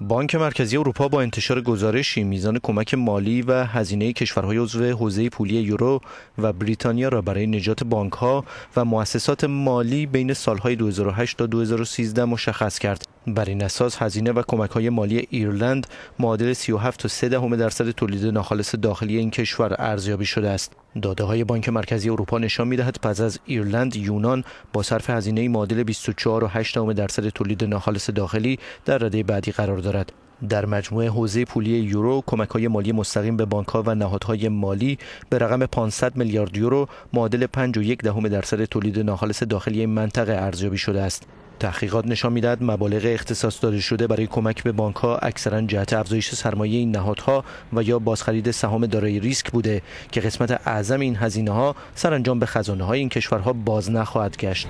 بانک مرکزی اروپا با انتشار گزارشی میزان کمک مالی و هزینه کشورهای عضو حوزه پولی یورو و بریتانیا را برای نجات ها و مؤسسات مالی بین سالهای 2008 تا 2013 مشخص کرد. بر این اساس هزینه و کمک های مالی ایرلند معادل 37 تا 3 درصد تولید ناخالص داخلی این کشور ارزیابی شده است. داده های بانک مرکزی اروپا نشان میدهد پس از ایرلند یونان با صرف هزینه معادل 24.8 درصد تولید ناخالص داخلی در رده بعدی قرار دارد در مجموع حوزه پولی یورو کمک های مالی مستقیم به بانک ها و نهادهای مالی به رقم 500 میلیارد یورو معادل 5.1 دهم درصد تولید ناخالص داخلی منطقه ارزیابی شده است تحقیقات نشان میدهد مبالغ اختصاص داده شده برای کمک به بانک ها اکثرا جهت افزایش سرمایه این نهادها و یا بازخرید سهام دارای ریسک بوده که قسمت اعظم این هزینه ها سرانجام به خزانه های این کشورها باز نخواهد گشت